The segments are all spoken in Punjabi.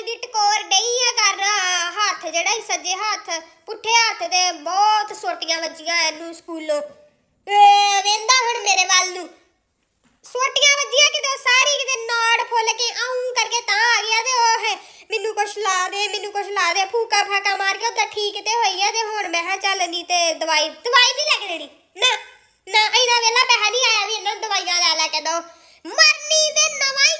ਤਾੜੀ ਦੀ ਟਕੋਰ ਨਹੀਂ ਆ ਕਰ ਹੱਥ ਜਿਹੜਾ ਹੀ ਸੱਜੇ ਹੱਥ ਪੁੱਠੇ ਹੱਥ ਦੇ ਬਹੁਤ ਸੋਟੀਆਂ ਵੱਜੀਆਂ ਇਹਨੂੰ ਸਕੂਲੋਂ ਵੇਂਦਾ ਹੁਣ ਮੇਰੇ ਵੱਲ ਨੂੰ ਸੋਟੀਆਂ ਵੱਜੀਆਂ ਕਿਤੇ ਸਾਰੀ ਕਿਤੇ ਨਾੜ ਫੁੱਲ ਕੇ ਆਉਂ ਕਰਕੇ ਤਾਂ ਆ ਗਿਆ ਤੇ ਉਹ ਹੈ ਮੈਨੂੰ ਕੁਛ ਲਾ ਦੇ ਮੈਨੂੰ ਕੁਛ ਲਾ ਦੇ ਫੂਕਾ ਫਾਕਾ ਮਾਰ ਕੇ ਤਾਂ ਠੀਕ ਤੇ ਹੋਈ ਆ ਤੇ ਹੁਣ ਮੈਂ ਹਾਂ ਚੱਲ ਨਹੀਂ ਤੇ ਦਵਾਈ ਦਵਾਈ ਵੀ ਲੈ ਕੇ ਦੇਣੀ ਨਾ ਨਾ ਇਹਦਾ ਵੇਲਾ ਪੈਸਾ ਨਹੀਂ ਆਇਆ ਵੀ ਇਹਨਾਂ ਨੂੰ ਦਵਾਈਆਂ ਲੈ ਲੈ ਕੇ ਦੋ ਮਰਨੀ ਤੇ ਨਵਾਂ ਹੀ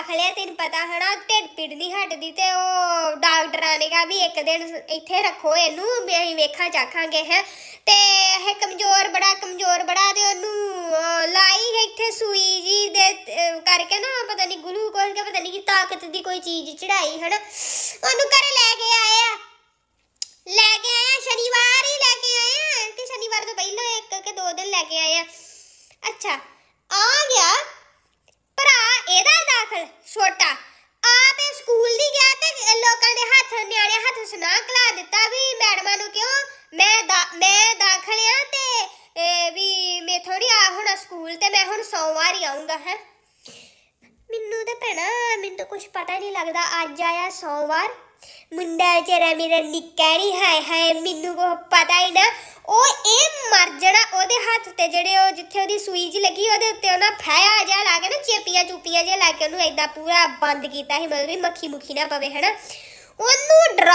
ਰੱਖ ਲਿਆ ਤੈਨੂੰ ਪਤਾ ਹਨਾ ਢਿੱਡ ਪੀੜ ਦੀ ਹਟਦੀ ਤੇ ਉਹ ਡਾਕਟਰਾਂ ਨੇ ਕਹਾ ਵੀ ਇੱਕ ਦਿਨ ਇੱਥੇ ਰੱਖੋ ਇਹਨੂੰ ਅਸੀਂ ਵੇਖਾਂ ਚਾਖਾਂਗੇ ਹੈ ਤੇ ਇਹ ਕਮਜ਼ੋਰ ਬੜਾ ਕਮਜ਼ੋਰ ਬੜਾ ਤੇ ਉਹਨੂੰ ਲਾਈ ਇੱਥੇ ਸੂਈ ਜੀ ਦੇ ਕਰਕੇ ਨਾ ਪਤਾ ਨਹੀਂ ਗਲੂਕੋਜ਼ ਦਾ ਪਤਾ ਨਹੀਂ ਕਿ ਤਾਕਤ ਦੀ ਕੋਈ ਚੀਜ਼ ਚੜਾਈ ਹਨਾ ਉਹਨੂੰ ਘਰੇ ਲੈ ਕੇ ਆਏ ਆ ਨਾ ਕਲਾ ਦਿੱਤਾ ਵੀ ਮੈਡਮਾਂ ਨੂੰ ਕਿਉਂ ਮੈਂ ਮੈਂ ਦਾਖਲ ਆ ਤੇ ਵੀ ਮੈਂ ਥੋੜੀ ਆ ਹੁਣ ਸਕੂਲ ਤੇ ਮੈਂ ਹੁਣ ਸੋਮਵਾਰ ਹੀ ਆਉਂਗਾ ਹੈ ਮੈਨੂੰ ਤਾਂ ਪੈਣਾ ਮੈਨੂੰ ਤਾਂ ਕੁਝ ਪਤਾ ਨਹੀਂ ਲੱਗਦਾ ਅੱਜ ਆਇਆ ਸੋਮਵਾਰ ਮੁੰਡਾ ਜਿਹੜਾ ਮੇਰਾ ਨਿੱਕਾ ਨਹੀਂ ਹਾਏ ਹਾਏ ਮੈਨੂੰ ਕੋ ਪਤਾ ਹੀ ਨਾ ਉਹ ਇਹ ਮਰ ਜਣਾ ਉਹਦੇ ਹੱਥ ਤੇ ਜਿਹੜੇ ਉਹ ਜਿੱਥੇ ਉਹਦੀ ਸੂਈ ਜੀ ਲੱਗੀ ਉਹਦੇ ਉੱਤੇ ਉਹਨਾਂ ਫਾਇਆ ਜਿਹਾ ਲਾ ਕੇ ਨਾ ਚੇਪੀਆਂ ਚੁਪੀਆਂ ਜਿਹਾ ਲਾ ਕੇ ਉਹਨੂੰ ਐਦਾਂ ਪੂਰਾ ਬੰਦ ਕੀਤਾ ਸੀ ਮਤਲਬ ਵੀ ਮੱਖੀ ਮੁਖੀ ਨਾ ਪਵੇ ਹਨਾ ਉਹਨੂੰ ਡਰਾ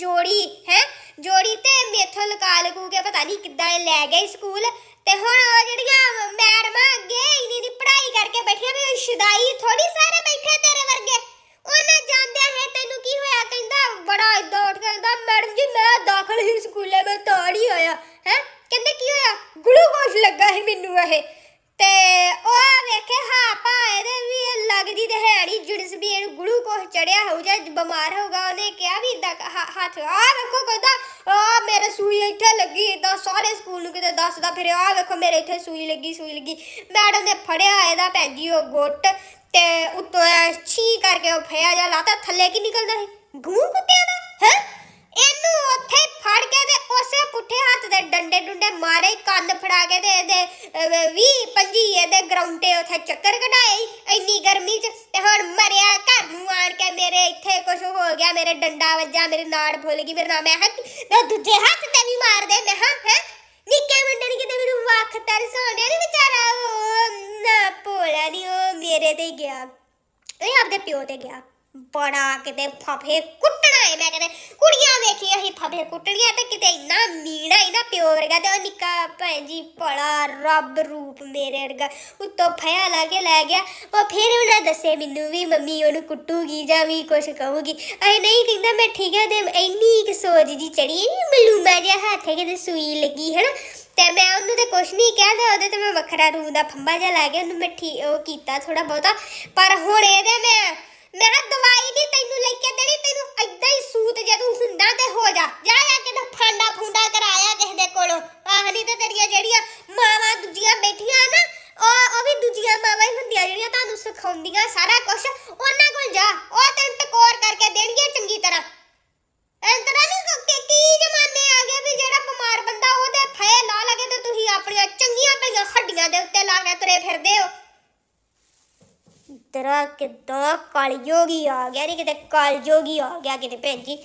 ਜੋੜੀ ਹੈ ਜੋੜੀ ਤੇ ਮੇਥੋਂ ਲਗਾ ਲਗੂ ਕੇ ਪਤਾ ਨਹੀਂ ਕਿੱਦਾਂ ਲੈ ਗਏ ਸਕੂਲ ਤੇ ਹੁਣ ਉਹ ਜਿਹੜੀਆਂ ਮੈਡਮਾਂ ਅੱਗੇ ਇਨੀ ਦੀ ਪੜ੍ਹਾਈ ਕਰਕੇ ਬੈਠੀਆਂ ਵੀ ਸ਼ਦਾਈ ਥੋੜੀ ਸਾਰੇ ਬੈਠੇ ਤੇਰੇ ਵਰਗੇ ਉਹਨਾਂ ਜਾਂਦੇ ਹੈ ਤੈਨੂੰ ਕੀ ਹੋਇਆ ਕਹਿੰਦਾ ਬੜਾ ਇਦਾਂ ਉੱਠ ਕੇ ਕਹਿੰਦਾ ਮੈਡਮ ਜੀ ਮੈਂ ਦਾਖਲ ਹੀ ਸਕੂਲੇ ਮੈਂ ਤਾੜੀ ਆਇਆ ਹੈ ਕਹਿੰਦੇ ਕੀ ਹੋਇਆ ਗਲੂਕੋਸ਼ ਲੱਗਾ ਹੈ ਮੈਨੂੰ ਇਹ ਤੇ ਬਿਮਾਰ ਹੋਗਾ ਉਹਨੇ ਕਿਹਾ ਵੀ ਇਦਾਂ ਹੱਥ ਆ ਵੇਖੋ ਕਹਿੰਦਾ ਆ ਮੇਰੇ ਸੂਈ ਇੱਥੇ ਲੱਗੀ ਇਦਾਂ ਸਾਰੇ ਸਕੂਲ ਨੂੰ ਕਿਤੇ ਦੱਸਦਾ ਫਿਰ ਆ ਵੇਖੋ ਮੇਰੇ ਇੱਥੇ ਸੂਈ ਲੱਗੀ ਸੂਈ ਲੱਗੀ ਮੈਡਮ ਨੇ ਫੜਿਆ ਇਹਦਾ ਪੈਗੀ ਉਹ ਗੁੱਟ ਤੇ ਉੱਤੋਂ ਛੀ ਕਰਕੇ ਉਹ ਫਿਆ ਜਾ ਲਾਤਾ ਥੱਲੇ ਕੀ ਨਿਕਲਦਾ ਹੈ ਗੂ ਕੁੱਤਿਆਂ ਦਾ ਹੈ ਇਹਨੂੰ ਉੱਥੇ ਫੜ ਕੇ ਤੇ ਉਸੇ ਪੁੱਠੇ ਹੱਥ ਦੇ ਡੰਡੇ ਡੁੰਡੇ ਮਾਰੇ ਕੰਨ ਫੜਾ ਕੇ ਤੇ ਇਹਦੇ 20 25 ਇਹਦੇ ਤੇ ਉੱਥੇ ਚੱਕਰ ਕਢਾ ਇੱਥੇ ਕੁਝ ਹੋ ਗਿਆ ਮੇਰੇ ਡੰਡਾ ਵੱਜਾ ਮੇਰੀ ਨਾੜ ਫੁੱਲ ਗਈ ਮੇਰਾ ਨਾਮ ਹੈ ਹੱਕ ਮੈਂ ਦੂਜੇ ਹੱਥ ਤੇ ਵੀ ਮਾਰ ਦੇ ਮੈਂ ਹਾਂ ਹੈ ਨਿੱਕੇ ਮੁੰਡੇ ਨੇ ਕਿਤੇ ਮੈਨੂੰ ਵੱਖ ਤਰ ਆਉਂਦੇ ਨੇ ਵਿਚਾਰਾ ਉਹ ਨਾ ਭੋਲਾ ਨਹੀਂ ਉਹ ਮੇਰੇ ਤੇ ਗਿਆ ਇਹ ਆਪਦੇ ਪਿਓ ਤੇ ਗਿਆ ਬੜਾ ਕਿਤੇ ਫਫੇ ਕੁੱਟ ਮੈਂ ਕਹਿੰਦਾ ਕੁੜੀਆਂ ਵੇਖੀ ਅਸੀਂ ਫਾਬੇ ਕੁੱਟਲੀਆਂ ਤੇ ਕਿਤੇ ਇੰਨਾ ਮੀਣਾ ਇੰਨਾ ਪਿਓ ਵਰਗਾ ਤੇ ਉਹ ਨਿੱਕਾ ਭੈਣ ਜੀ ਪੜਾ ਰੱਬ ਰੂਪ ਮੇਰੇ ਵਰਗਾ ਉੱਤੋਂ ਫਿਆ ਲਾ ਕੇ ਲੈ ਗਿਆ ਉਹ ਫਿਰ ਉਹਨਾਂ ਦੱਸੇ ਮੈਨੂੰ ਵੀ ਮੰਮੀ ਉਹਨੂੰ ਕੁੱਟੂਗੀ ਜਾਂ ਵੀ ਕੁਝ ਕਹੂਗੀ ਅਸੀਂ ਨਹੀਂ ਕਹਿੰਦਾ ਮੈਂ ਠੀਕ ਹੈ ਤੇ ਇੰਨੀ ਇੱਕ ਸੋਚ ਜੀ ਚੜੀ ਮਲੂਮਾ ਜਿਹਾ ਹੱਥ ਹੈ ਕਿਤੇ ਸੂਈ ਲੱਗੀ ਹੈ ਨਾ ਤੇ ਮੈਂ ਉਹਨੂੰ ਤੇ ਕੁਝ ਨਹੀਂ ਕਹਿਦਾ ਉਹਦੇ ਤੇ ਮੈਂ ਵੱਖਰਾ ਰੂਹ ਦਾ ਫੰਬਾ ਜਿਹਾ ਲਾ ਕੇ ਉਹਨੂੰ ਮੈਂ ਠੀਕ ਉਹ ਕੀਤਾ ਥੋੜਾ ਬਹੁਤਾ ਪਰ ਹੁਣ ਇਹਦੇ ਮੈਂ ਮੇਰਾ ਦਵਾਈ ਨਹੀਂ ਤੈਨੂੰ ਲੈ ਕੇ ਦੇਣੀ ਤੈਨੂੰ ਐਦਾਂ ਹੀ ਸੂਤ ਜੇ ਤੂੰ ਹੁੰਦਾ ਤੇ ਹੋ ਜਾ ਜਾ ਜਾ ਕੇ ਤਾਂ ਫਾਂਡਾ ਫੁੰਡਾ ਕਰਾਇਆ ਕਿਸੇ ਦੇ ਕੋਲੋਂ ਆਹ ਨਹੀਂ ਤੇ ਤੇਰੀਆਂ ਜਿਹੜੀਆਂ ਮਾਵਾਂ ਦੂਜੀਆਂ ਬੈਠੀਆਂ ਨਾ ਉਹ ਉਹ ਵੀ ਦੂਜੀਆਂ ਮਾਵਾਂ ਹੀ ਹੁੰਦੀਆਂ ਜਿਹੜੀਆਂ ਤੁਹਾਨੂੰ ਸਿਖਾਉਂਦੀਆਂ ਸਾਰਾ ਕੁਝ ਉਹਨਾਂ ਕੋਲ ਜਾ ਉਹ ਤੈਨੂੰ ਟਕੋਰ ਕਰਕੇ ਦੇਣਗੀਆਂ ਚੰਗੀ ਤਰ੍ਹਾਂ ਇੰਤਰਾ ਨਹੀਂ ਕਿ ਕੀ ਜਮਾਨੇ ਆ ਗਏ ਵੀ ਜਿਹੜਾ ਬਿਮਾਰ ਬੰਦਾ ਉਹਦੇ ਫੇ ਨਾ ਲੱਗੇ ਤੇ ਤੁਸੀਂ ਆਪਣੀਆਂ ਚੰਗੀਆਂ ਭਲੀਆਂ ਹੱਡੀਆਂ ਦੇ ਉੱਤੇ ਲਾ ਕੇ ਤਰੇ ਫਿਰਦੇ ਹੋ ਤੇਰਾ ਕਿੱਦਾਂ ਕਲਯੋਗੀ ਆ ਗਿਆ ਨਹੀਂ ਕਿਤੇ ਕਲਯੋਗੀ ਆ ਗਿਆ ਕਿਤੇ ਭੈਣ ਜੀ